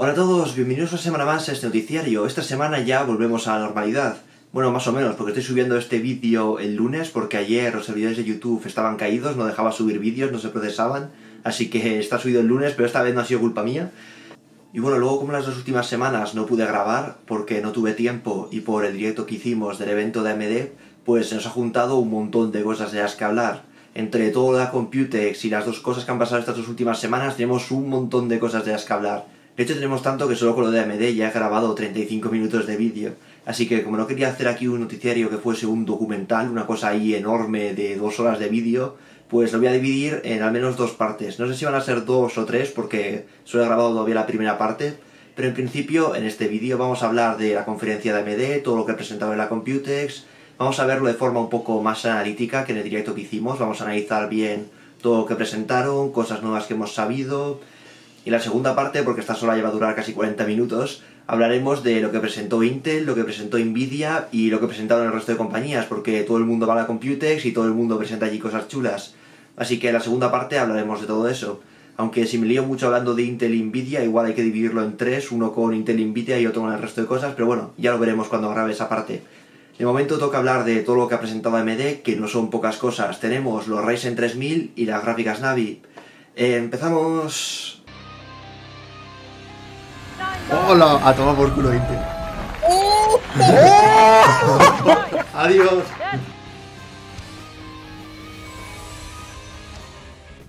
Hola a todos, bienvenidos una semana más a este noticiario. Esta semana ya volvemos a la normalidad. Bueno, más o menos, porque estoy subiendo este vídeo el lunes porque ayer los servidores de YouTube estaban caídos, no dejaba subir vídeos, no se procesaban, así que está subido el lunes, pero esta vez no ha sido culpa mía. Y bueno, luego como las dos últimas semanas no pude grabar porque no tuve tiempo y por el directo que hicimos del evento de AMD, pues se nos ha juntado un montón de cosas de las que hablar entre todo la Computex y las dos cosas que han pasado estas dos últimas semanas, tenemos un montón de cosas de las que hablar. De hecho tenemos tanto que solo con lo de AMD ya he grabado 35 minutos de vídeo. Así que como no quería hacer aquí un noticiario que fuese un documental, una cosa ahí enorme de dos horas de vídeo, pues lo voy a dividir en al menos dos partes. No sé si van a ser dos o tres porque solo he grabado todavía la primera parte, pero en principio en este vídeo vamos a hablar de la conferencia de AMD, todo lo que he presentado en la Computex, vamos a verlo de forma un poco más analítica que en el directo que hicimos, vamos a analizar bien todo lo que presentaron, cosas nuevas que hemos sabido, y la segunda parte, porque esta sola lleva a durar casi 40 minutos, hablaremos de lo que presentó Intel, lo que presentó Nvidia y lo que presentaron el resto de compañías, porque todo el mundo va a la Computex y todo el mundo presenta allí cosas chulas. Así que en la segunda parte hablaremos de todo eso. Aunque si me lío mucho hablando de Intel y Nvidia, igual hay que dividirlo en tres, uno con Intel y Nvidia y otro con el resto de cosas, pero bueno, ya lo veremos cuando grabe esa parte. De momento toca hablar de todo lo que ha presentado AMD, que no son pocas cosas. Tenemos los Ryzen 3000 y las gráficas Navi. Eh, empezamos... ¡Hola! A tomar por culo, Inti. ¡Uh! ¡Adiós!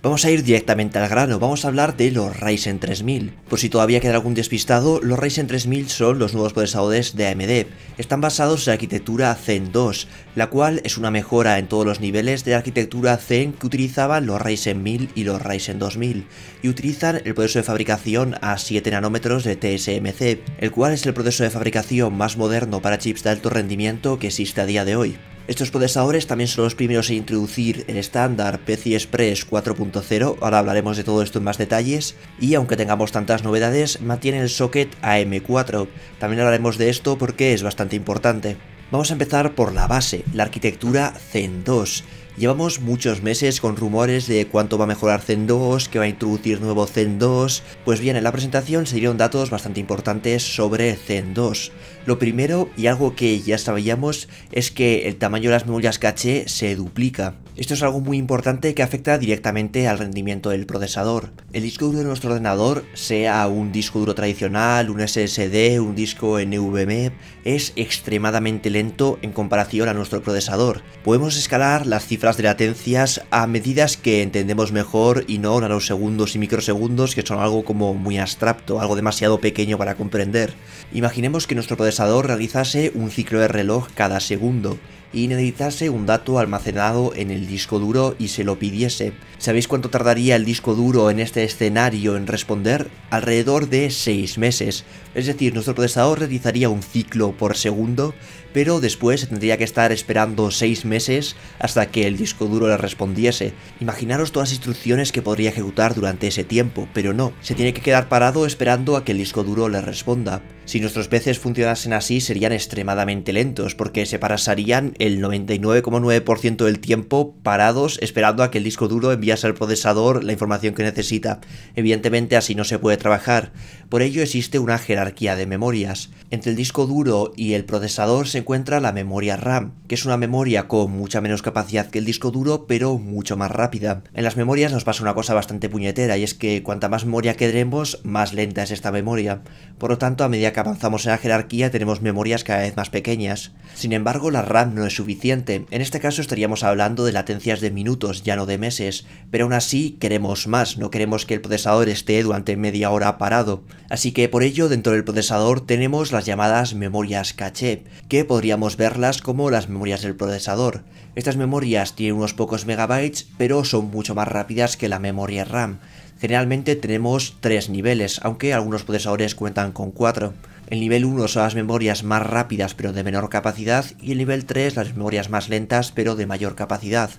Vamos a ir directamente al grano, vamos a hablar de los Ryzen 3000. Por si todavía queda algún despistado, los Ryzen 3000 son los nuevos procesadores de AMD. Están basados en la arquitectura Zen 2, la cual es una mejora en todos los niveles de la arquitectura Zen que utilizaban los Ryzen 1000 y los Ryzen 2000, y utilizan el proceso de fabricación a 7 nanómetros de TSMC, el cual es el proceso de fabricación más moderno para chips de alto rendimiento que existe a día de hoy. Estos procesadores también son los primeros en introducir el estándar PC Express 4.0, ahora hablaremos de todo esto en más detalles, y aunque tengamos tantas novedades, mantiene el socket AM4, también hablaremos de esto porque es bastante importante. Vamos a empezar por la base, la arquitectura Zen 2. Llevamos muchos meses con rumores de cuánto va a mejorar Zen 2, que va a introducir nuevo Zen 2. Pues bien, en la presentación se dieron datos bastante importantes sobre Zen 2. Lo primero, y algo que ya sabíamos, es que el tamaño de las memorias caché se duplica. Esto es algo muy importante que afecta directamente al rendimiento del procesador. El disco duro de nuestro ordenador, sea un disco duro tradicional, un SSD, un disco NVMe, es extremadamente lento en comparación a nuestro procesador. Podemos escalar las cifras de latencias a medidas que entendemos mejor y no nanosegundos y microsegundos que son algo como muy abstracto, algo demasiado pequeño para comprender. Imaginemos que nuestro procesador realizase un ciclo de reloj cada segundo y necesitase un dato almacenado en el disco duro y se lo pidiese. ¿Sabéis cuánto tardaría el disco duro en este escenario en responder? Alrededor de 6 meses. Es decir, nuestro procesador realizaría un ciclo por segundo pero después tendría que estar esperando 6 meses hasta que el disco duro le respondiese. Imaginaros todas las instrucciones que podría ejecutar durante ese tiempo, pero no, se tiene que quedar parado esperando a que el disco duro le responda. Si nuestros peces funcionasen así serían extremadamente lentos, porque se parasarían el 99,9% del tiempo parados esperando a que el disco duro enviase al procesador la información que necesita. Evidentemente así no se puede trabajar, por ello existe una jerarquía de memorias. Entre el disco duro y el procesador se encuentra la memoria RAM, que es una memoria con mucha menos capacidad que el disco duro, pero mucho más rápida. En las memorias nos pasa una cosa bastante puñetera, y es que cuanta más memoria queremos, más lenta es esta memoria. Por lo tanto, a medida que avanzamos en la jerarquía, tenemos memorias cada vez más pequeñas. Sin embargo, la RAM no es suficiente. En este caso estaríamos hablando de latencias de minutos, ya no de meses, pero aún así queremos más, no queremos que el procesador esté durante media hora parado. Así que por ello, dentro del procesador tenemos las llamadas memorias caché, que podríamos verlas como las memorias del procesador. Estas memorias tienen unos pocos megabytes, pero son mucho más rápidas que la memoria RAM. Generalmente tenemos tres niveles, aunque algunos procesadores cuentan con cuatro. El nivel 1 son las memorias más rápidas pero de menor capacidad y el nivel 3 las memorias más lentas pero de mayor capacidad.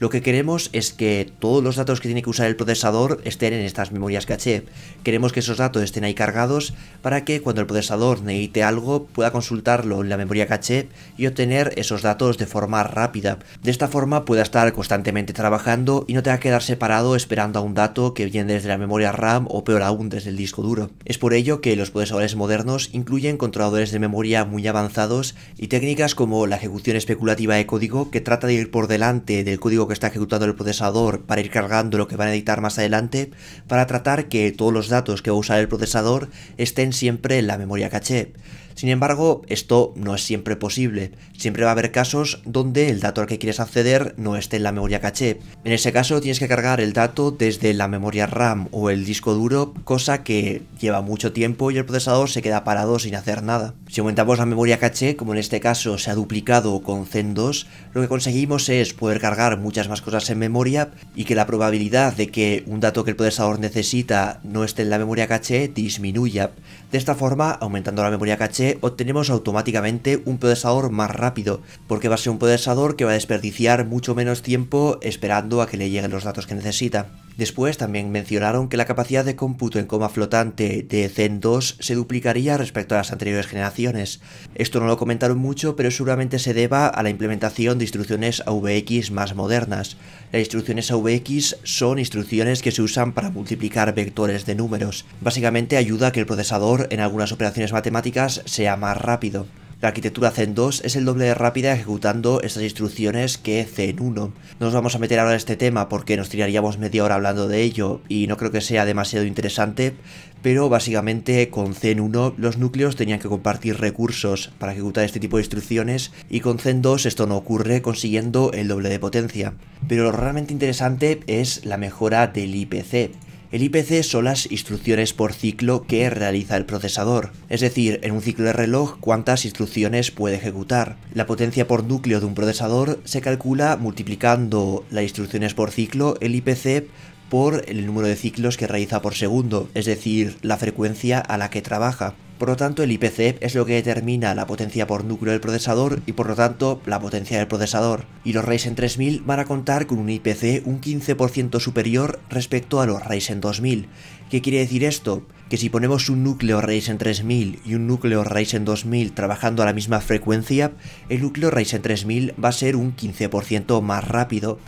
Lo que queremos es que todos los datos que tiene que usar el procesador estén en estas memorias caché. Queremos que esos datos estén ahí cargados para que cuando el procesador necesite algo pueda consultarlo en la memoria caché y obtener esos datos de forma rápida. De esta forma pueda estar constantemente trabajando y no tenga que quedar separado esperando a un dato que viene desde la memoria RAM o peor aún desde el disco duro. Es por ello que los procesadores modernos incluyen controladores de memoria muy avanzados y técnicas como la ejecución especulativa de código que trata de ir por delante del código que está ejecutando el procesador para ir cargando lo que van a editar más adelante, para tratar que todos los datos que va a usar el procesador estén siempre en la memoria caché. Sin embargo, esto no es siempre posible. Siempre va a haber casos donde el dato al que quieres acceder no esté en la memoria caché. En ese caso tienes que cargar el dato desde la memoria RAM o el disco duro, cosa que lleva mucho tiempo y el procesador se queda parado sin hacer nada. Si aumentamos la memoria caché, como en este caso se ha duplicado con Zen 2, lo que conseguimos es poder cargar muchas más cosas en memoria y que la probabilidad de que un dato que el procesador necesita no esté en la memoria caché disminuya. De esta forma, aumentando la memoria caché, obtenemos automáticamente un procesador más rápido, porque va a ser un procesador que va a desperdiciar mucho menos tiempo esperando a que le lleguen los datos que necesita. Después también mencionaron que la capacidad de cómputo en coma flotante de Zen 2 se duplicaría respecto a las anteriores generaciones. Esto no lo comentaron mucho, pero seguramente se deba a la implementación de instrucciones AVX más modernas. Las instrucciones AVX son instrucciones que se usan para multiplicar vectores de números. Básicamente ayuda a que el procesador en algunas operaciones matemáticas sea más rápido. La arquitectura Zen 2 es el doble de rápida ejecutando estas instrucciones que Zen 1. No nos vamos a meter ahora en este tema porque nos tiraríamos media hora hablando de ello y no creo que sea demasiado interesante, pero básicamente con Zen 1 los núcleos tenían que compartir recursos para ejecutar este tipo de instrucciones y con Zen 2 esto no ocurre consiguiendo el doble de potencia. Pero lo realmente interesante es la mejora del IPC. El IPC son las instrucciones por ciclo que realiza el procesador, es decir, en un ciclo de reloj cuántas instrucciones puede ejecutar. La potencia por núcleo de un procesador se calcula multiplicando las instrucciones por ciclo, el IPC, por el número de ciclos que realiza por segundo, es decir, la frecuencia a la que trabaja. Por lo tanto, el IPC es lo que determina la potencia por núcleo del procesador y por lo tanto la potencia del procesador. Y los Ryzen 3000 van a contar con un IPC un 15% superior respecto a los Ryzen 2000. ¿Qué quiere decir esto? que si ponemos un núcleo Ryzen 3000 y un núcleo Ryzen 2000 trabajando a la misma frecuencia, el núcleo Ryzen 3000 va a ser un 15% más rápido.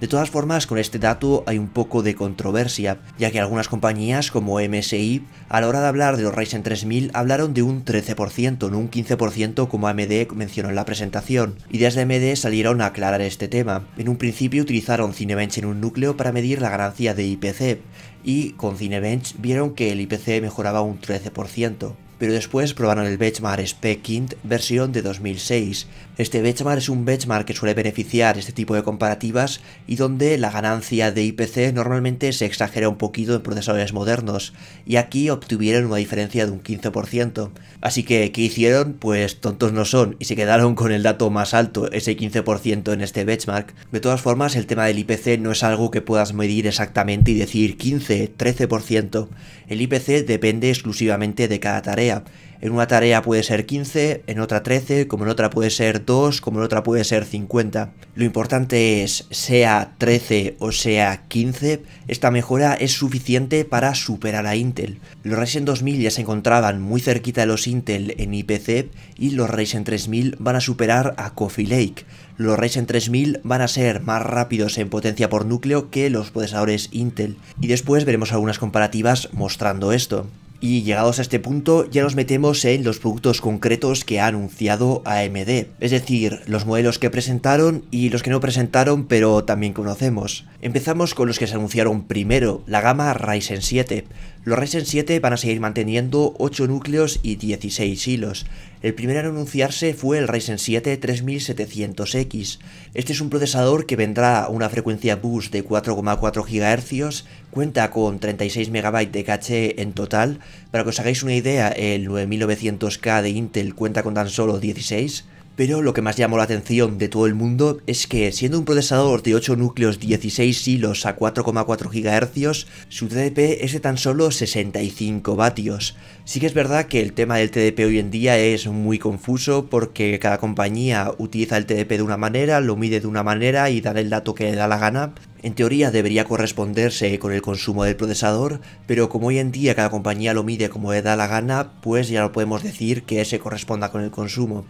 De todas formas, con este dato hay un poco de controversia, ya que algunas compañías como MSI, a la hora de hablar de los Ryzen 3000, hablaron de un 13%, no un 15% como AMD mencionó en la presentación. Ideas de AMD salieron a aclarar este tema. En un principio utilizaron Cinebench en un núcleo para medir la ganancia de IPC, y con Cinebench vieron que el IPC mejoraba un 13% pero después probaron el benchmark SPECINT versión de 2006. Este benchmark es un benchmark que suele beneficiar este tipo de comparativas y donde la ganancia de IPC normalmente se exagera un poquito en procesadores modernos, y aquí obtuvieron una diferencia de un 15%. Así que, ¿qué hicieron? Pues tontos no son, y se quedaron con el dato más alto, ese 15% en este benchmark. De todas formas, el tema del IPC no es algo que puedas medir exactamente y decir 15, 13%. El IPC depende exclusivamente de cada tarea en una tarea puede ser 15, en otra 13, como en otra puede ser 2, como en otra puede ser 50. Lo importante es, sea 13 o sea 15, esta mejora es suficiente para superar a Intel. Los Ryzen 2000 ya se encontraban muy cerquita de los Intel en IPC y los Ryzen 3000 van a superar a Coffee Lake. Los Ryzen 3000 van a ser más rápidos en potencia por núcleo que los procesadores Intel. Y después veremos algunas comparativas mostrando esto. Y llegados a este punto ya nos metemos en los productos concretos que ha anunciado AMD, es decir, los modelos que presentaron y los que no presentaron pero también conocemos. Empezamos con los que se anunciaron primero, la gama Ryzen 7. Los Ryzen 7 van a seguir manteniendo 8 núcleos y 16 hilos, el primero en anunciarse fue el Ryzen 7 3700X. Este es un procesador que vendrá a una frecuencia boost de 4,4 GHz, cuenta con 36 MB de caché en total. Para que os hagáis una idea, el 9900K de Intel cuenta con tan solo 16 pero lo que más llamó la atención de todo el mundo es que siendo un procesador de 8 núcleos 16 hilos a 4,4 GHz, su TDP es de tan solo 65 vatios. Sí que es verdad que el tema del TDP hoy en día es muy confuso porque cada compañía utiliza el TDP de una manera, lo mide de una manera y da el dato que le da la gana, en teoría debería corresponderse con el consumo del procesador, pero como hoy en día cada compañía lo mide como le da la gana, pues ya no podemos decir que se corresponda con el consumo.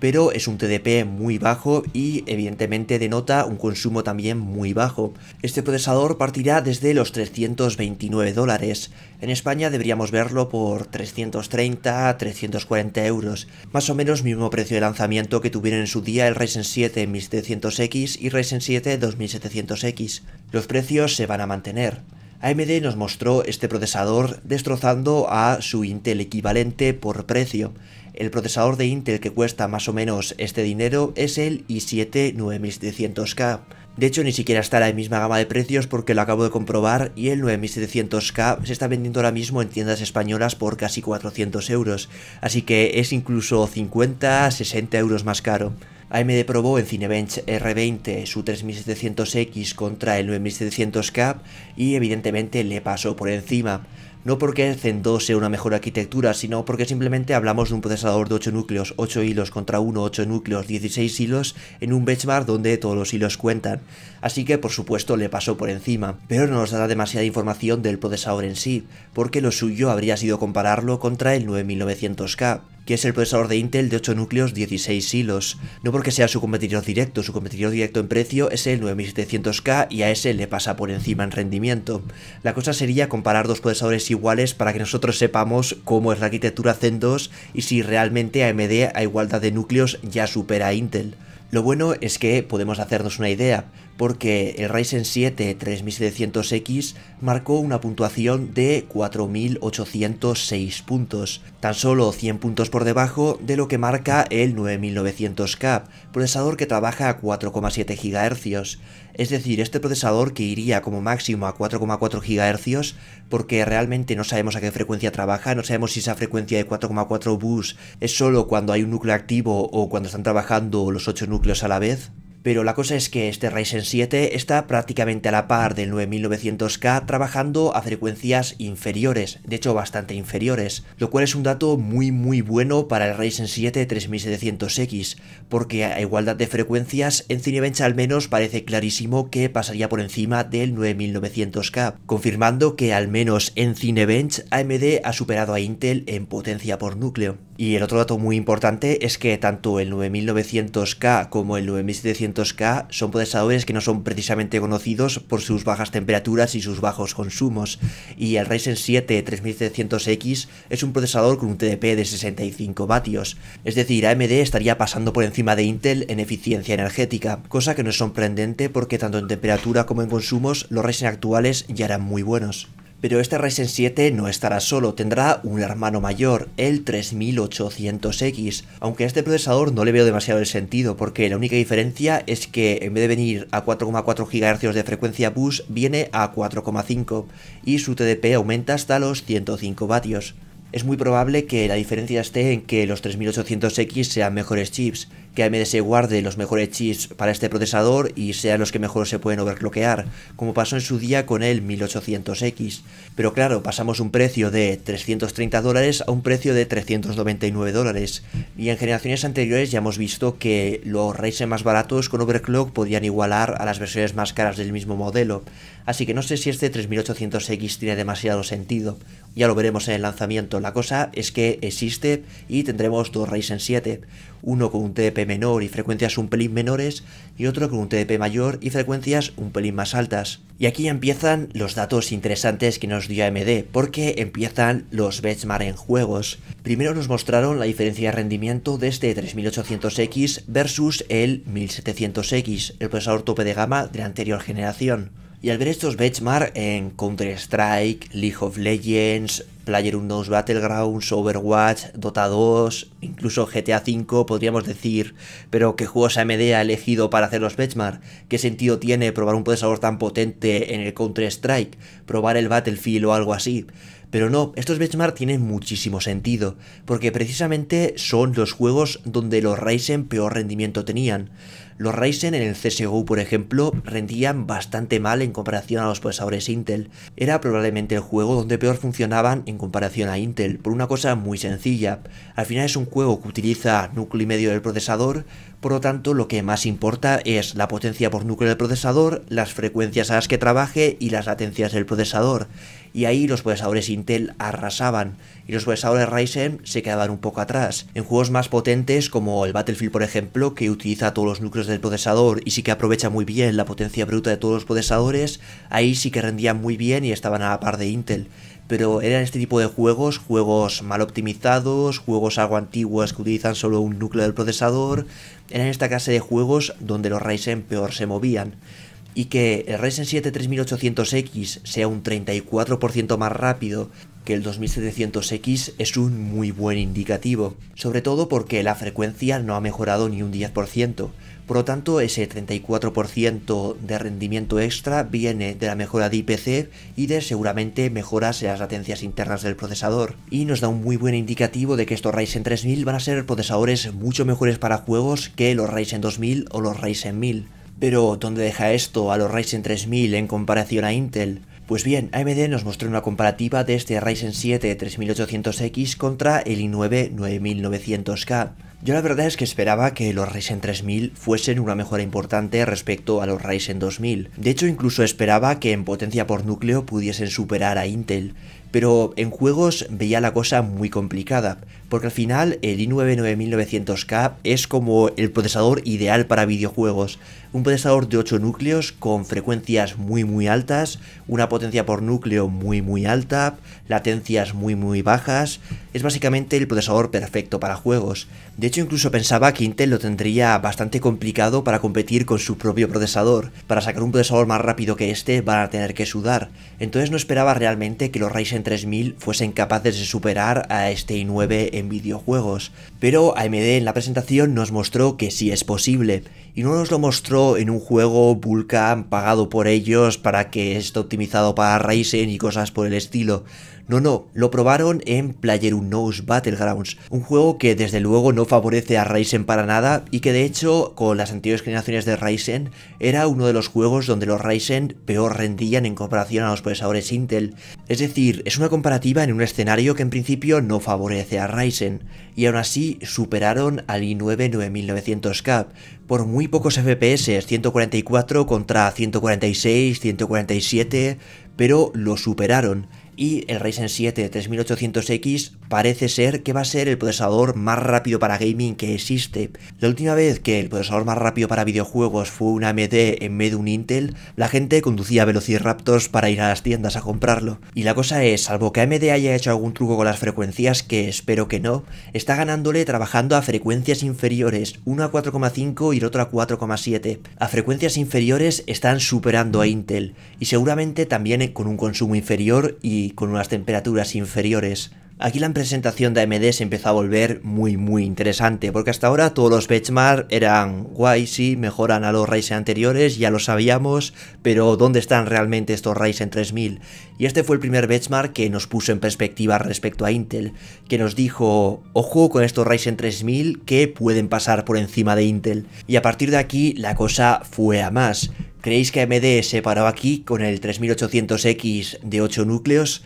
Pero es un TDP muy bajo y evidentemente denota un consumo también muy bajo. Este procesador partirá desde los 329 dólares. En España deberíamos verlo por 330, 340 euros. Más o menos mismo precio de lanzamiento que tuvieron en su día el Ryzen 7 1700X y Ryzen 7 2700X los precios se van a mantener. AMD nos mostró este procesador destrozando a su Intel equivalente por precio. El procesador de Intel que cuesta más o menos este dinero es el i7 9700K. De hecho ni siquiera está en la misma gama de precios porque lo acabo de comprobar y el 9700K se está vendiendo ahora mismo en tiendas españolas por casi 400 euros, así que es incluso 50-60 euros más caro. AMD probó en Cinebench R20 su 3700X contra el 9700K y evidentemente le pasó por encima. No porque el Zen 2 sea una mejor arquitectura, sino porque simplemente hablamos de un procesador de 8 núcleos, 8 hilos contra 1, 8 núcleos, 16 hilos, en un benchmark donde todos los hilos cuentan. Así que por supuesto le pasó por encima, pero no nos dará demasiada información del procesador en sí, porque lo suyo habría sido compararlo contra el 9900K que es el procesador de Intel de 8 núcleos, 16 hilos. No porque sea su competidor directo, su competidor directo en precio es el 9700K y a ese le pasa por encima en rendimiento. La cosa sería comparar dos procesadores iguales para que nosotros sepamos cómo es la arquitectura Zen 2 y si realmente AMD a igualdad de núcleos ya supera a Intel. Lo bueno es que podemos hacernos una idea porque el Ryzen 7 3700X marcó una puntuación de 4806 puntos, tan solo 100 puntos por debajo de lo que marca el 9900K, procesador que trabaja a 4,7 GHz, es decir, este procesador que iría como máximo a 4,4 GHz, porque realmente no sabemos a qué frecuencia trabaja, no sabemos si esa frecuencia de 4,4 bus es solo cuando hay un núcleo activo o cuando están trabajando los 8 núcleos a la vez, pero la cosa es que este Ryzen 7 está prácticamente a la par del 9900K trabajando a frecuencias inferiores, de hecho bastante inferiores, lo cual es un dato muy muy bueno para el Ryzen 7 3700X, porque a igualdad de frecuencias en Cinebench al menos parece clarísimo que pasaría por encima del 9900K, confirmando que al menos en Cinebench AMD ha superado a Intel en potencia por núcleo. Y el otro dato muy importante es que tanto el 9900K como el 9700 son procesadores que no son precisamente conocidos por sus bajas temperaturas y sus bajos consumos, y el Ryzen 7 3700X es un procesador con un TDP de 65 vatios, es decir, AMD estaría pasando por encima de Intel en eficiencia energética, cosa que no es sorprendente porque tanto en temperatura como en consumos los Ryzen actuales ya eran muy buenos. Pero este Ryzen 7 no estará solo, tendrá un hermano mayor, el 3800X, aunque a este procesador no le veo demasiado el sentido, porque la única diferencia es que en vez de venir a 4,4 GHz de frecuencia bus, viene a 4,5 y su TDP aumenta hasta los 105 vatios. Es muy probable que la diferencia esté en que los 3800X sean mejores chips, que AMD se guarde los mejores chips para este procesador y sean los que mejor se pueden overclockear, como pasó en su día con el 1800X. Pero claro, pasamos un precio de 330 dólares a un precio de 399 dólares, y en generaciones anteriores ya hemos visto que los Ryzen más baratos con overclock podían igualar a las versiones más caras del mismo modelo. Así que no sé si este 3800X tiene demasiado sentido. Ya lo veremos en el lanzamiento. La cosa es que existe y tendremos dos Ryzen 7. Uno con un TDP menor y frecuencias un pelín menores y otro con un TDP mayor y frecuencias un pelín más altas. Y aquí empiezan los datos interesantes que nos dio AMD, porque empiezan los benchmark en juegos. Primero nos mostraron la diferencia de rendimiento de este 3800X versus el 1700X, el procesador tope de gama de la anterior generación. Y al ver estos benchmark en Counter-Strike, League of Legends, PlayerUnknown's Battlegrounds, Overwatch, Dota 2, incluso GTA V, podríamos decir, pero ¿qué juegos AMD ha elegido para hacer los benchmark? ¿Qué sentido tiene probar un procesador tan potente en el Counter-Strike? ¿Probar el Battlefield o algo así? Pero no, estos benchmark tienen muchísimo sentido, porque precisamente son los juegos donde los Ryzen peor rendimiento tenían. Los Ryzen en el CSGO, por ejemplo, rendían bastante mal en comparación a los procesadores Intel. Era probablemente el juego donde peor funcionaban en comparación a Intel, por una cosa muy sencilla. Al final es un juego que utiliza núcleo y medio del procesador, por lo tanto lo que más importa es la potencia por núcleo del procesador, las frecuencias a las que trabaje y las latencias del procesador. Y ahí los procesadores Intel arrasaban y los procesadores Ryzen se quedaban un poco atrás. En juegos más potentes como el Battlefield por ejemplo, que utiliza todos los núcleos del procesador y sí que aprovecha muy bien la potencia bruta de todos los procesadores, ahí sí que rendían muy bien y estaban a la par de Intel pero eran este tipo de juegos, juegos mal optimizados, juegos algo antiguos que utilizan solo un núcleo del procesador, eran esta clase de juegos donde los Ryzen peor se movían. Y que el Ryzen 7 3800X sea un 34% más rápido que el 2700X es un muy buen indicativo, sobre todo porque la frecuencia no ha mejorado ni un 10%, por lo tanto ese 34% de rendimiento extra viene de la mejora de IPC y de seguramente mejoras en las latencias internas del procesador, y nos da un muy buen indicativo de que estos Ryzen 3000 van a ser procesadores mucho mejores para juegos que los Ryzen 2000 o los Ryzen 1000. Pero, ¿dónde deja esto a los Ryzen 3000 en comparación a Intel? Pues bien, AMD nos mostró una comparativa de este Ryzen 7 3800X contra el i9 9900K. Yo la verdad es que esperaba que los Ryzen 3000 fuesen una mejora importante respecto a los Ryzen 2000. De hecho, incluso esperaba que en potencia por núcleo pudiesen superar a Intel. Pero en juegos veía la cosa muy complicada, porque al final el i9 9900K es como el procesador ideal para videojuegos, un procesador de 8 núcleos con frecuencias muy muy altas, una potencia por núcleo muy muy alta, latencias muy muy bajas, es básicamente el procesador perfecto para juegos. De hecho incluso pensaba que Intel lo tendría bastante complicado para competir con su propio procesador. Para sacar un procesador más rápido que este van a tener que sudar. Entonces no esperaba realmente que los Ryzen 3000 fuesen capaces de superar a este i9 en videojuegos. Pero AMD en la presentación nos mostró que sí es posible, y no nos lo mostró en un juego Vulcan pagado por ellos para que esté optimizado para Ryzen y cosas por el estilo. No, no, lo probaron en PlayerUnknown's Battlegrounds, un juego que desde luego no favorece a Ryzen para nada y que de hecho, con las anteriores generaciones de Ryzen, era uno de los juegos donde los Ryzen peor rendían en comparación a los procesadores Intel. Es decir, es una comparativa en un escenario que en principio no favorece a Ryzen, y aún así superaron al i9 9900K, por muy pocos FPS, 144 contra 146, 147, pero lo superaron y el Ryzen 7 3800X parece ser que va a ser el procesador más rápido para gaming que existe. La última vez que el procesador más rápido para videojuegos fue un AMD en vez de un Intel, la gente conducía velociraptors para ir a las tiendas a comprarlo. Y la cosa es, salvo que AMD haya hecho algún truco con las frecuencias, que espero que no, está ganándole trabajando a frecuencias inferiores, uno a 4,5 y el otro a 4,7. A frecuencias inferiores están superando a Intel, y seguramente también con un consumo inferior y con unas temperaturas inferiores. Aquí la presentación de AMD se empezó a volver muy muy interesante, porque hasta ahora todos los benchmark eran guay, sí, mejoran a los Ryzen anteriores, ya lo sabíamos, pero ¿dónde están realmente estos Ryzen 3000? Y este fue el primer benchmark que nos puso en perspectiva respecto a Intel, que nos dijo, ojo con estos Ryzen 3000 que pueden pasar por encima de Intel. Y a partir de aquí la cosa fue a más. ¿Creéis que AMD se paró aquí con el 3800X de 8 núcleos?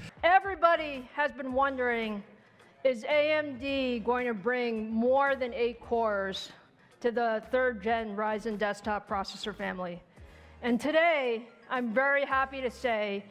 Everybody has been wondering, is AMD going to bring more than eight cores to the third gen Ryzen desktop processor family? And today, I'm very happy to say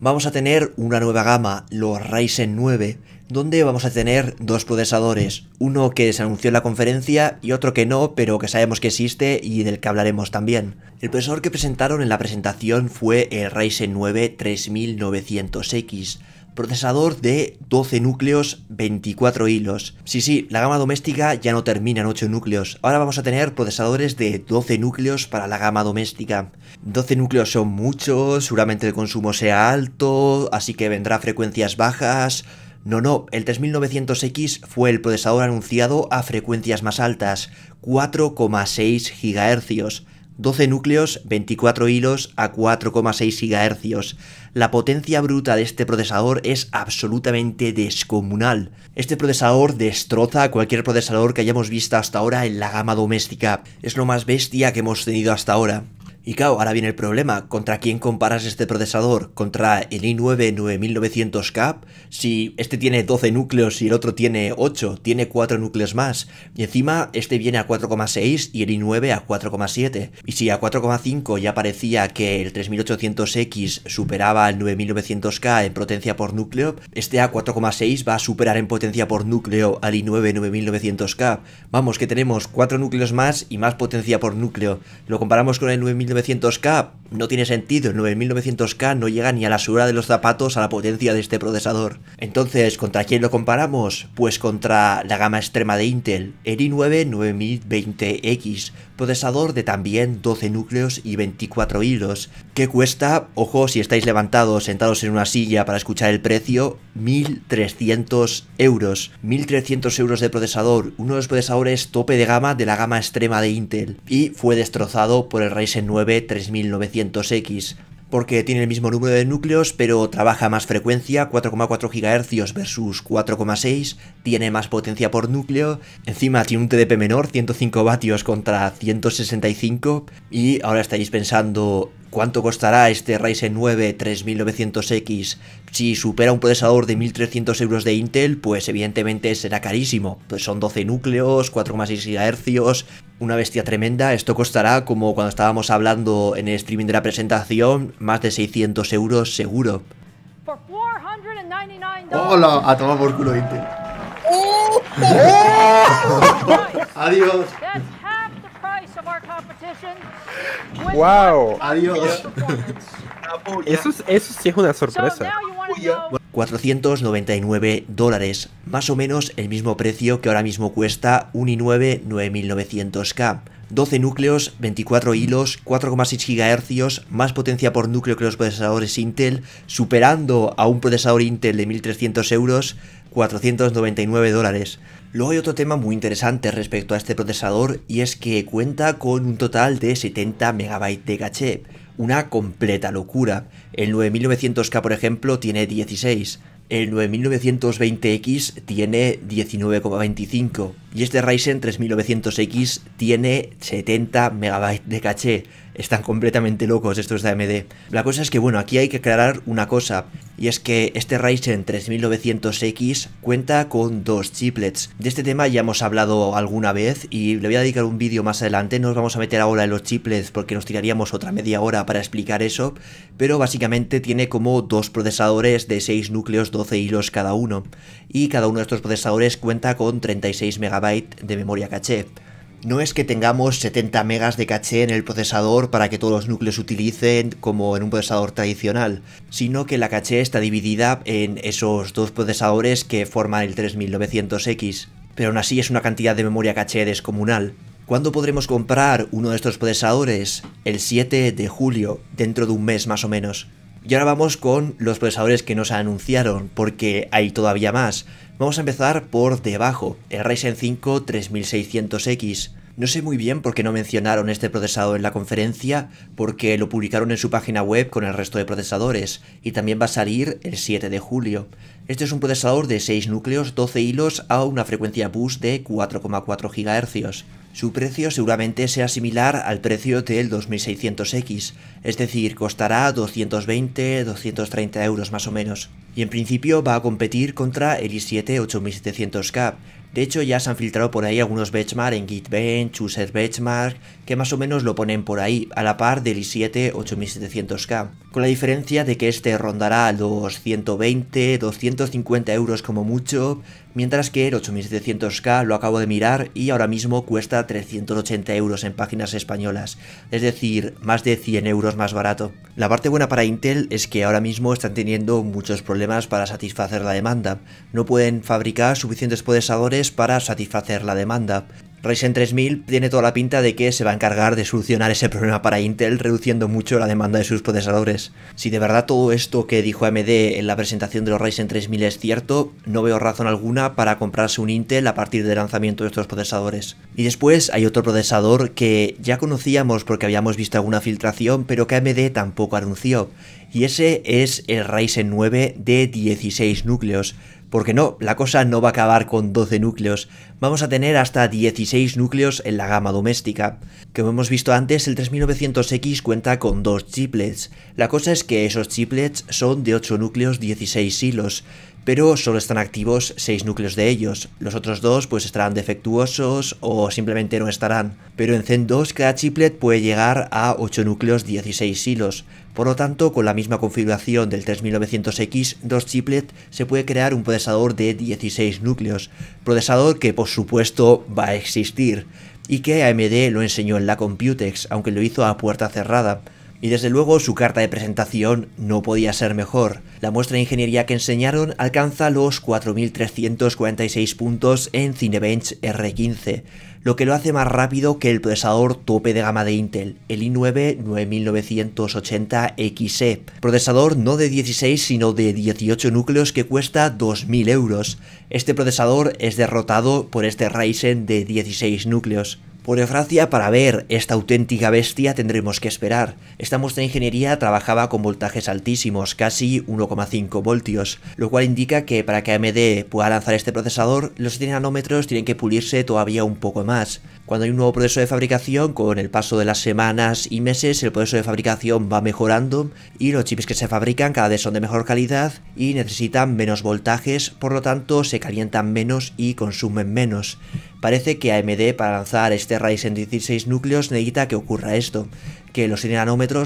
Vamos a tener una nueva gama, los Ryzen 9, donde vamos a tener dos procesadores, uno que se anunció en la conferencia y otro que no, pero que sabemos que existe y del que hablaremos también. El procesador que presentaron en la presentación fue el Ryzen 9 3900X, procesador de 12 núcleos, 24 hilos. Sí, sí, la gama doméstica ya no termina en 8 núcleos. Ahora vamos a tener procesadores de 12 núcleos para la gama doméstica. 12 núcleos son muchos, seguramente el consumo sea alto, así que vendrá frecuencias bajas. No, no, el 3900X fue el procesador anunciado a frecuencias más altas, 4,6 GHz. 12 núcleos, 24 hilos a 4,6 GHz. La potencia bruta de este procesador es absolutamente descomunal. Este procesador destroza a cualquier procesador que hayamos visto hasta ahora en la gama doméstica. Es lo más bestia que hemos tenido hasta ahora. Y claro, ahora viene el problema, ¿contra quién comparas este procesador? ¿Contra el i9 9900K? Si este tiene 12 núcleos y el otro tiene 8, tiene 4 núcleos más. Y encima este viene a 4,6 y el i9 a 4,7. Y si a 4,5 ya parecía que el 3800X superaba al 9900K en potencia por núcleo, este a 4,6 va a superar en potencia por núcleo al i9 9900K. Vamos, que tenemos 4 núcleos más y más potencia por núcleo. Lo comparamos con el 9900 9900K no tiene sentido, el 9900K no llega ni a la suela de los zapatos a la potencia de este procesador. Entonces, ¿contra quién lo comparamos? Pues contra la gama extrema de Intel, el i9 9020X, procesador de también 12 núcleos y 24 hilos, que cuesta, ojo si estáis levantados, sentados en una silla para escuchar el precio, 1.300 euros. 1.300 euros de procesador, uno de los procesadores tope de gama de la gama extrema de Intel, y fue destrozado por el Ryzen 9 3900X porque tiene el mismo número de núcleos, pero trabaja más frecuencia, 4,4 GHz versus 4,6, tiene más potencia por núcleo, encima tiene un TDP menor, 105 vatios contra 165, y ahora estáis pensando, ¿Cuánto costará este Ryzen 9 3900X? Si supera un procesador de 1300 euros de Intel, pues evidentemente será carísimo. Pues son 12 núcleos, 4,6 GHz, una bestia tremenda. Esto costará, como cuando estábamos hablando en el streaming de la presentación, más de 600 euros seguro. ¡Hola! A tomar por culo Intel. Oh, oh. ¡Adiós! ¡Wow! Adiós. Eso, sí es una sorpresa. 499 dólares, más o menos el mismo precio que ahora mismo cuesta un i9 9900K. 12 núcleos, 24 hilos, 4,6 GHz, más potencia por núcleo que los procesadores Intel, superando a un procesador Intel de 1300 euros, 499 dólares. Luego hay otro tema muy interesante respecto a este procesador y es que cuenta con un total de 70 MB de caché, una completa locura. El 9900K por ejemplo tiene 16, el 9920X tiene 19,25 y este Ryzen 3900X tiene 70 MB de caché. Están completamente locos estos de AMD. La cosa es que bueno, aquí hay que aclarar una cosa y es que este Ryzen 3900X cuenta con dos chiplets. De este tema ya hemos hablado alguna vez y le voy a dedicar un vídeo más adelante, no nos vamos a meter ahora en los chiplets porque nos tiraríamos otra media hora para explicar eso, pero básicamente tiene como dos procesadores de 6 núcleos 12 hilos cada uno y cada uno de estos procesadores cuenta con 36 MB de memoria caché. No es que tengamos 70 megas de caché en el procesador para que todos los núcleos utilicen como en un procesador tradicional, sino que la caché está dividida en esos dos procesadores que forman el 3900X, pero aún así es una cantidad de memoria caché descomunal. ¿Cuándo podremos comprar uno de estos procesadores? El 7 de julio, dentro de un mes más o menos. Y ahora vamos con los procesadores que nos anunciaron, porque hay todavía más. Vamos a empezar por debajo, el Ryzen 5 3600X. No sé muy bien por qué no mencionaron este procesador en la conferencia, porque lo publicaron en su página web con el resto de procesadores, y también va a salir el 7 de julio. Este es un procesador de 6 núcleos, 12 hilos a una frecuencia bus de 4,4 GHz. Su precio seguramente sea similar al precio del 2600X, es decir, costará 220-230 euros más o menos. Y en principio va a competir contra el i7 8700K. De hecho ya se han filtrado por ahí algunos benchmark en Gitbench, User Benchmark, que más o menos lo ponen por ahí, a la par del i7 8700K. Con la diferencia de que este rondará los 120-250 euros como mucho, Mientras que el 8700K lo acabo de mirar y ahora mismo cuesta 380 euros en páginas españolas, es decir, más de 100 euros más barato. La parte buena para Intel es que ahora mismo están teniendo muchos problemas para satisfacer la demanda. No pueden fabricar suficientes procesadores para satisfacer la demanda. Ryzen 3000 tiene toda la pinta de que se va a encargar de solucionar ese problema para Intel, reduciendo mucho la demanda de sus procesadores. Si de verdad todo esto que dijo AMD en la presentación de los Ryzen 3000 es cierto, no veo razón alguna para comprarse un Intel a partir del lanzamiento de estos procesadores. Y después hay otro procesador que ya conocíamos porque habíamos visto alguna filtración, pero que AMD tampoco anunció, y ese es el Ryzen 9 de 16 núcleos. Porque no, la cosa no va a acabar con 12 núcleos, vamos a tener hasta 16 núcleos en la gama doméstica. Como hemos visto antes, el 3900X cuenta con dos chiplets. La cosa es que esos chiplets son de 8 núcleos 16 hilos, pero solo están activos 6 núcleos de ellos. Los otros dos pues estarán defectuosos o simplemente no estarán. Pero en Zen 2 cada chiplet puede llegar a 8 núcleos 16 hilos. Por lo tanto, con la misma configuración del 3900X, 2 chiplet se puede crear un procesador de 16 núcleos. Procesador que por supuesto va a existir y que AMD lo enseñó en la Computex, aunque lo hizo a puerta cerrada. Y desde luego su carta de presentación no podía ser mejor. La muestra de ingeniería que enseñaron alcanza los 4.346 puntos en Cinebench R15, lo que lo hace más rápido que el procesador tope de gama de Intel, el i9-9980XE, e. procesador no de 16 sino de 18 núcleos que cuesta 2.000 euros. Este procesador es derrotado por este Ryzen de 16 núcleos. Por desgracia, para ver esta auténtica bestia tendremos que esperar. Esta muestra de ingeniería trabajaba con voltajes altísimos, casi 1,5 voltios, lo cual indica que para que AMD pueda lanzar este procesador, los 7 nanómetros tienen que pulirse todavía un poco más. Cuando hay un nuevo proceso de fabricación, con el paso de las semanas y meses, el proceso de fabricación va mejorando y los chips que se fabrican cada vez son de mejor calidad y necesitan menos voltajes, por lo tanto se calientan menos y consumen menos. Parece que AMD para lanzar este Ryzen 16 núcleos necesita que ocurra esto que los 100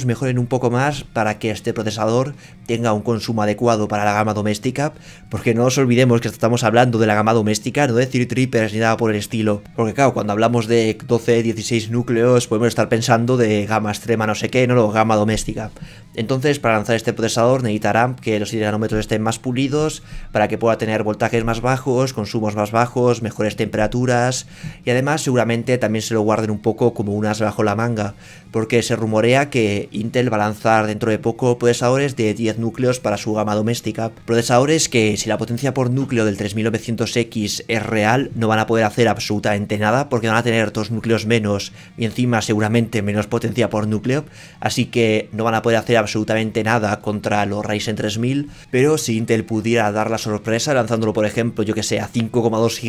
mejoren un poco más para que este procesador tenga un consumo adecuado para la gama doméstica, porque no os olvidemos que estamos hablando de la gama doméstica, no de trippers ni nada por el estilo, porque claro, cuando hablamos de 12, 16 núcleos podemos estar pensando de gama extrema no sé qué, no, no gama doméstica. Entonces, para lanzar este procesador necesitarán que los 100 estén más pulidos, para que pueda tener voltajes más bajos, consumos más bajos, mejores temperaturas, y además seguramente también se lo guarden un poco como unas bajo la manga, porque se rumorea que Intel va a lanzar dentro de poco procesadores de 10 núcleos para su gama doméstica. Procesadores que si la potencia por núcleo del 3900X es real, no van a poder hacer absolutamente nada porque van a tener dos núcleos menos y encima seguramente menos potencia por núcleo, así que no van a poder hacer absolutamente nada contra los Ryzen 3000, pero si Intel pudiera dar la sorpresa lanzándolo por ejemplo, yo que sé, a 5,2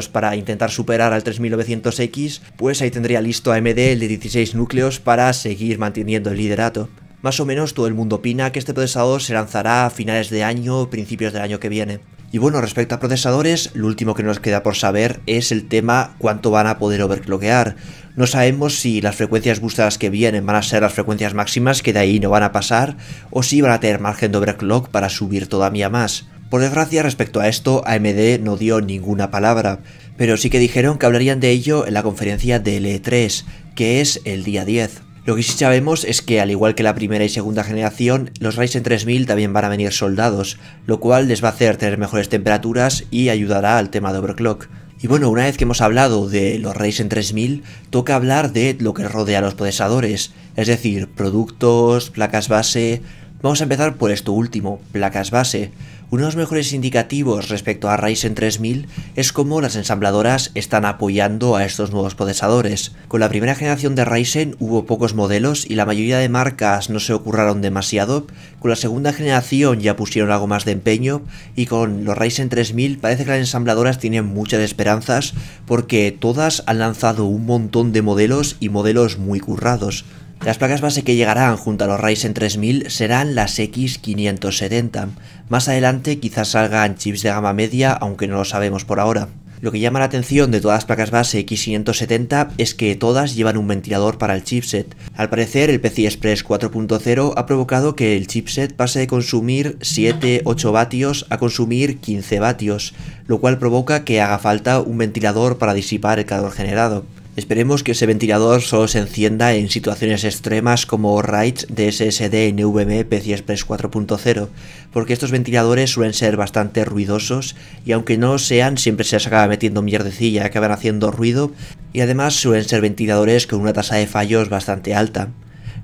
GHz para intentar superar al 3900X, pues ahí tendría listo AMD el de 16 núcleos para seguir manteniendo el liderato. Más o menos todo el mundo opina que este procesador se lanzará a finales de año o principios del año que viene. Y bueno, respecto a procesadores, lo último que nos queda por saber es el tema cuánto van a poder overclockear. No sabemos si las frecuencias buscadas que vienen van a ser las frecuencias máximas que de ahí no van a pasar o si van a tener margen de overclock para subir todavía más. Por desgracia, respecto a esto, AMD no dio ninguna palabra, pero sí que dijeron que hablarían de ello en la conferencia de L3, que es el día 10. Lo que sí sabemos es que, al igual que la primera y segunda generación, los Ryzen 3000 también van a venir soldados, lo cual les va a hacer tener mejores temperaturas y ayudará al tema de overclock. Y bueno, una vez que hemos hablado de los Ryzen 3000, toca hablar de lo que rodea a los procesadores, es decir, productos, placas base... Vamos a empezar por esto último, placas base. Uno de los mejores indicativos respecto a Ryzen 3000 es cómo las ensambladoras están apoyando a estos nuevos procesadores. Con la primera generación de Ryzen hubo pocos modelos y la mayoría de marcas no se ocurraron demasiado, con la segunda generación ya pusieron algo más de empeño y con los Ryzen 3000 parece que las ensambladoras tienen muchas esperanzas porque todas han lanzado un montón de modelos y modelos muy currados. Las placas base que llegarán junto a los Ryzen 3000 serán las X570. Más adelante quizás salgan chips de gama media, aunque no lo sabemos por ahora. Lo que llama la atención de todas las placas base X570 es que todas llevan un ventilador para el chipset. Al parecer, el PCI Express 4.0 ha provocado que el chipset pase de consumir 7-8 vatios a consumir 15 vatios, lo cual provoca que haga falta un ventilador para disipar el calor generado. Esperemos que ese ventilador solo se encienda en situaciones extremas como raids de SSD NVMe PCI Express 4.0, porque estos ventiladores suelen ser bastante ruidosos y aunque no sean siempre se les acaba metiendo mierdecilla, acaban haciendo ruido y además suelen ser ventiladores con una tasa de fallos bastante alta.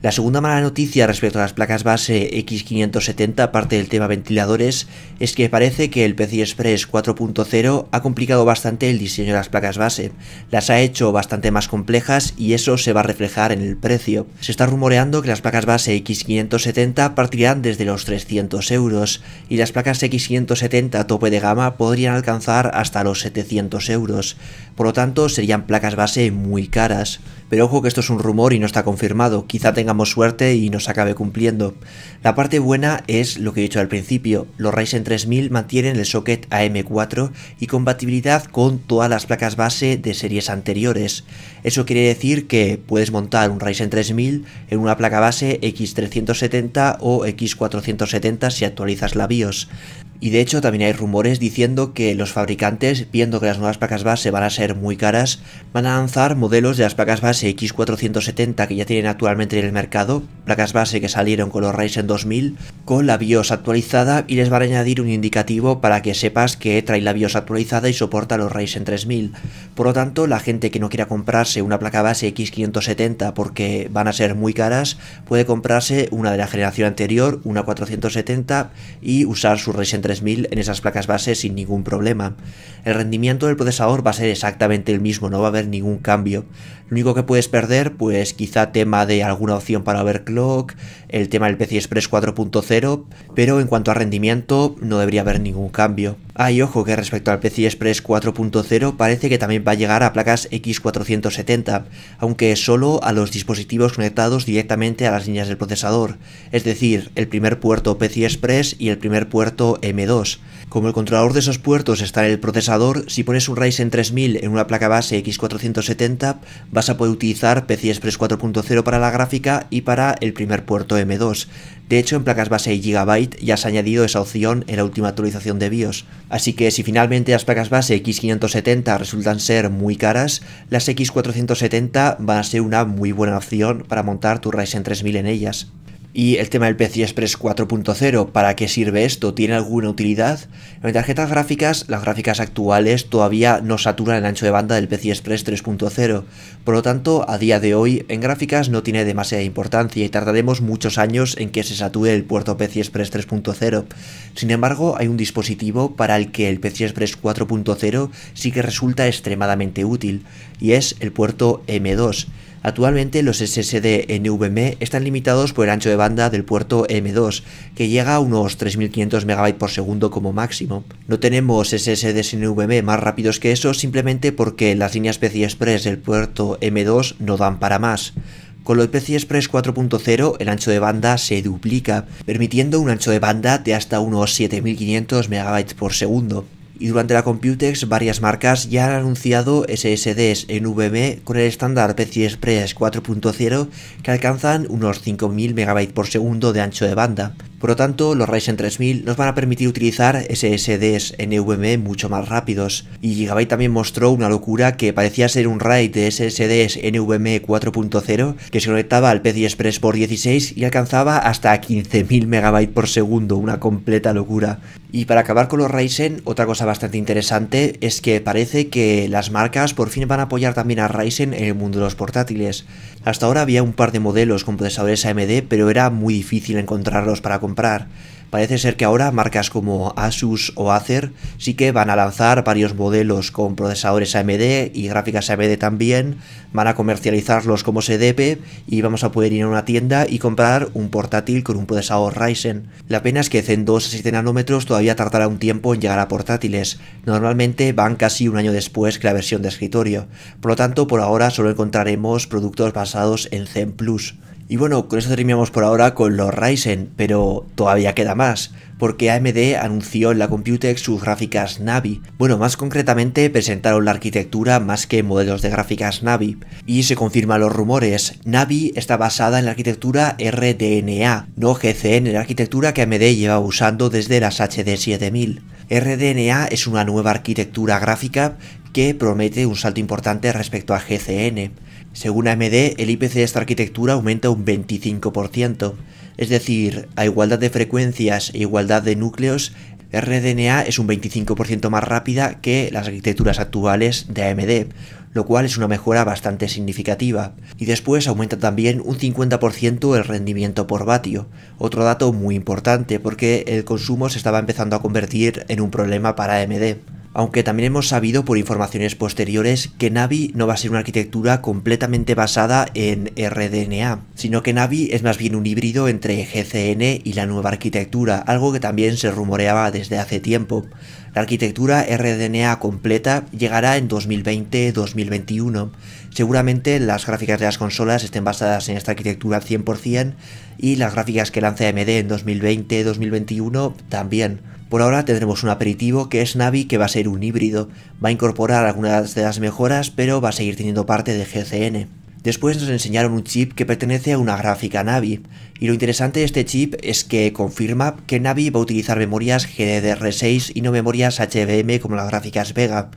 La segunda mala noticia respecto a las placas base X570, aparte del tema ventiladores, es que parece que el PCI Express 4.0 ha complicado bastante el diseño de las placas base. Las ha hecho bastante más complejas y eso se va a reflejar en el precio. Se está rumoreando que las placas base X570 partirán desde los 300 euros y las placas X570 tope de gama podrían alcanzar hasta los 700 euros. Por lo tanto, serían placas base muy caras pero ojo que esto es un rumor y no está confirmado, quizá tengamos suerte y nos acabe cumpliendo. La parte buena es lo que he dicho al principio, los Ryzen 3000 mantienen el socket AM4 y compatibilidad con todas las placas base de series anteriores. Eso quiere decir que puedes montar un Ryzen 3000 en una placa base X370 o X470 si actualizas la BIOS. Y de hecho también hay rumores diciendo que los fabricantes, viendo que las nuevas placas base van a ser muy caras, van a lanzar modelos de las placas base X470 que ya tienen actualmente en el mercado, placas base que salieron con los Ryzen 2000, con la BIOS actualizada y les van a añadir un indicativo para que sepas que trae la BIOS actualizada y soporta los Ryzen 3000. Por lo tanto, la gente que no quiera comprarse una placa base X570 porque van a ser muy caras, puede comprarse una de la generación anterior, una 470 y usar su Ryzen 3000 3000 en esas placas base sin ningún problema. El rendimiento del procesador va a ser exactamente el mismo, no va a haber ningún cambio. Lo único que puedes perder, pues quizá tema de alguna opción para overclock, el tema del PCI Express 4.0, pero en cuanto a rendimiento no debería haber ningún cambio. Hay ojo que respecto al PC Express 4.0 parece que también va a llegar a placas X470, aunque solo a los dispositivos conectados directamente a las líneas del procesador, es decir, el primer puerto PC Express y el primer puerto M2. Como el controlador de esos puertos está en el procesador, si pones un Ryzen 3000 en una placa base X470, vas a poder utilizar PC Express 4.0 para la gráfica y para el primer puerto M2. De hecho, en placas base Gigabyte ya se ha añadido esa opción en la última actualización de BIOS. Así que si finalmente las placas base X570 resultan ser muy caras, las X470 van a ser una muy buena opción para montar tu Ryzen 3000 en ellas. Y el tema del PCI Express 4.0, ¿para qué sirve esto? ¿Tiene alguna utilidad? En tarjetas gráficas, las gráficas actuales todavía no saturan el ancho de banda del PCI Express 3.0, por lo tanto, a día de hoy, en gráficas no tiene demasiada importancia y tardaremos muchos años en que se sature el puerto PCI Express 3.0. Sin embargo, hay un dispositivo para el que el PCI Express 4.0 sí que resulta extremadamente útil, y es el puerto M2. Actualmente los SSD NVMe están limitados por el ancho de banda del puerto M2, que llega a unos 3500 MB por segundo como máximo. No tenemos SSDs NVMe más rápidos que eso simplemente porque las líneas PCI Express del puerto M2 no dan para más. Con los PCI Express 4.0 el ancho de banda se duplica, permitiendo un ancho de banda de hasta unos 7500 MB por segundo y durante la Computex varias marcas ya han anunciado SSDs en VM con el estándar PCI Express 4.0 que alcanzan unos 5.000 MB por segundo de ancho de banda. Por lo tanto, los Ryzen 3000 nos van a permitir utilizar SSDs NVMe mucho más rápidos. Y Gigabyte también mostró una locura que parecía ser un RAID de SSDs NVMe 4.0 que se conectaba al PCI Express por 16 y alcanzaba hasta 15.000 MB por segundo, una completa locura. Y para acabar con los Ryzen, otra cosa bastante interesante es que parece que las marcas por fin van a apoyar también a Ryzen en el mundo de los portátiles. Hasta ahora había un par de modelos con procesadores AMD, pero era muy difícil encontrarlos para comprar. Parece ser que ahora marcas como Asus o Acer sí que van a lanzar varios modelos con procesadores AMD y gráficas AMD también, van a comercializarlos como se debe y vamos a poder ir a una tienda y comprar un portátil con un procesador Ryzen. La pena es que Zen 2 a 7 nanómetros todavía tardará un tiempo en llegar a portátiles, normalmente van casi un año después que la versión de escritorio, por lo tanto por ahora solo encontraremos productos basados en Zen Plus. Y bueno, con eso terminamos por ahora con los Ryzen, pero todavía queda más, porque AMD anunció en la Computex sus gráficas Navi. Bueno, más concretamente presentaron la arquitectura más que modelos de gráficas Navi. Y se confirman los rumores, Navi está basada en la arquitectura RDNA, no GCN, la arquitectura que AMD lleva usando desde las HD7000. RDNA es una nueva arquitectura gráfica que promete un salto importante respecto a GCN. Según AMD, el IPC de esta arquitectura aumenta un 25%, es decir, a igualdad de frecuencias e igualdad de núcleos, RDNA es un 25% más rápida que las arquitecturas actuales de AMD, lo cual es una mejora bastante significativa. Y después aumenta también un 50% el rendimiento por vatio, otro dato muy importante porque el consumo se estaba empezando a convertir en un problema para AMD aunque también hemos sabido por informaciones posteriores que Navi no va a ser una arquitectura completamente basada en RDNA, sino que Navi es más bien un híbrido entre GCN y la nueva arquitectura, algo que también se rumoreaba desde hace tiempo. La arquitectura RDNA completa llegará en 2020-2021. Seguramente las gráficas de las consolas estén basadas en esta arquitectura al 100% y las gráficas que lance AMD en 2020-2021 también. Por ahora tendremos un aperitivo que es Navi que va a ser un híbrido, va a incorporar algunas de las mejoras pero va a seguir teniendo parte de GCN. Después nos enseñaron un chip que pertenece a una gráfica Navi, y lo interesante de este chip es que confirma que Navi va a utilizar memorias GDDR6 y no memorias HBM como las gráficas Vega,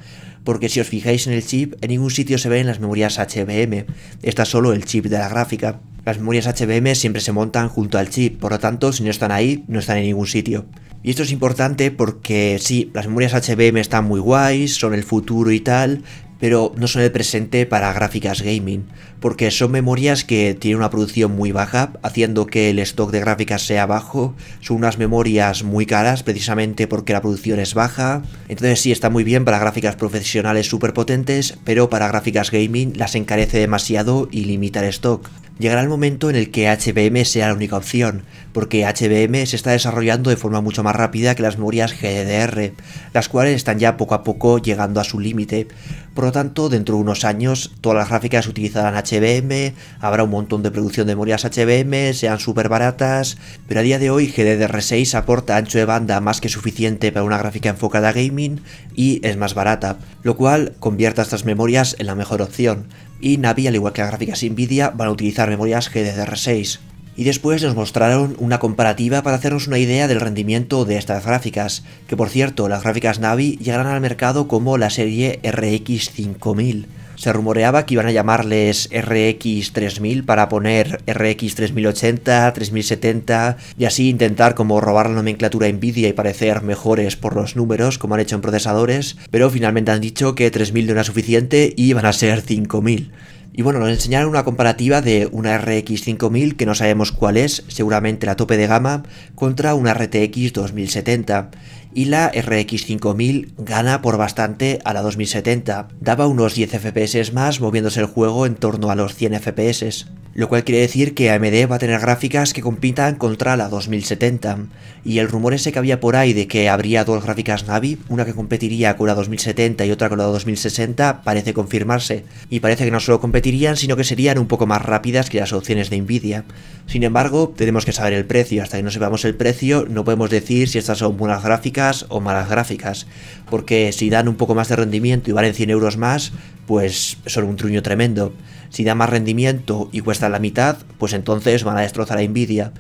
porque si os fijáis en el chip, en ningún sitio se ven las memorias HBM, está solo el chip de la gráfica. Las memorias HBM siempre se montan junto al chip, por lo tanto, si no están ahí, no están en ningún sitio. Y esto es importante porque sí, las memorias HBM están muy guays, son el futuro y tal, pero no son el presente para gráficas gaming porque son memorias que tienen una producción muy baja, haciendo que el stock de gráficas sea bajo, son unas memorias muy caras precisamente porque la producción es baja, entonces sí está muy bien para gráficas profesionales súper potentes, pero para gráficas gaming las encarece demasiado y limita el stock. Llegará el momento en el que HBM sea la única opción, porque HBM se está desarrollando de forma mucho más rápida que las memorias GDDR, las cuales están ya poco a poco llegando a su límite. Por lo tanto, dentro de unos años, todas las gráficas utilizadas en HBM HBM, habrá un montón de producción de memorias HBM, sean súper baratas, pero a día de hoy GDDR6 aporta ancho de banda más que suficiente para una gráfica enfocada a gaming y es más barata, lo cual convierte a estas memorias en la mejor opción. Y Navi, al igual que las gráficas Nvidia, van a utilizar memorias GDDR6 y después nos mostraron una comparativa para hacernos una idea del rendimiento de estas gráficas, que por cierto, las gráficas Navi llegarán al mercado como la serie RX 5000, se rumoreaba que iban a llamarles RX3000 para poner RX3080, 3070 y así intentar como robar la nomenclatura Nvidia y parecer mejores por los números como han hecho en procesadores, pero finalmente han dicho que 3000 no era suficiente y iban a ser 5000. Y bueno, nos enseñaron una comparativa de una RX 5000, que no sabemos cuál es, seguramente la tope de gama, contra una RTX 2070 y la RX 5000 gana por bastante a la 2070, daba unos 10 FPS más moviéndose el juego en torno a los 100 FPS, lo cual quiere decir que AMD va a tener gráficas que compitan contra la 2070, y el rumor ese que había por ahí de que habría dos gráficas Navi, una que competiría con la 2070 y otra con la 2060, parece confirmarse, y parece que no solo competirían, sino que serían un poco más rápidas que las opciones de Nvidia. Sin embargo, tenemos que saber el precio, hasta que no sepamos el precio no podemos decir si estas son buenas gráficas o malas gráficas, porque si dan un poco más de rendimiento y valen 100 euros más, pues son un truño tremendo. Si dan más rendimiento y cuestan la mitad, pues entonces van a destrozar a Nvidia.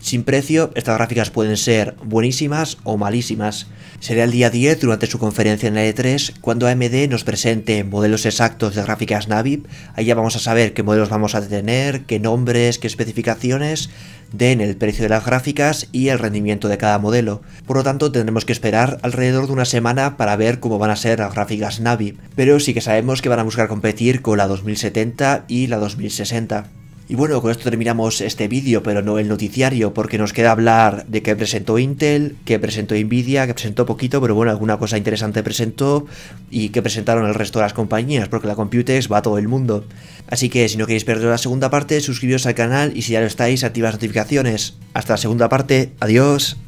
Sin precio, estas gráficas pueden ser buenísimas o malísimas. Será el día 10 durante su conferencia en la E3 cuando AMD nos presente modelos exactos de gráficas Navi. Ahí ya vamos a saber qué modelos vamos a tener, qué nombres, qué especificaciones, den el precio de las gráficas y el rendimiento de cada modelo. Por lo tanto, tendremos que esperar alrededor de una semana para ver cómo van a ser las gráficas Navi. Pero sí que sabemos que van a buscar competir con la 2070 y la 2060. Y bueno, con esto terminamos este vídeo, pero no el noticiario, porque nos queda hablar de qué presentó Intel, qué presentó Nvidia, qué presentó poquito, pero bueno, alguna cosa interesante presentó y qué presentaron el resto de las compañías, porque la Computex va a todo el mundo. Así que si no queréis perder la segunda parte, suscribiros al canal y si ya lo estáis, activad las notificaciones. Hasta la segunda parte, adiós.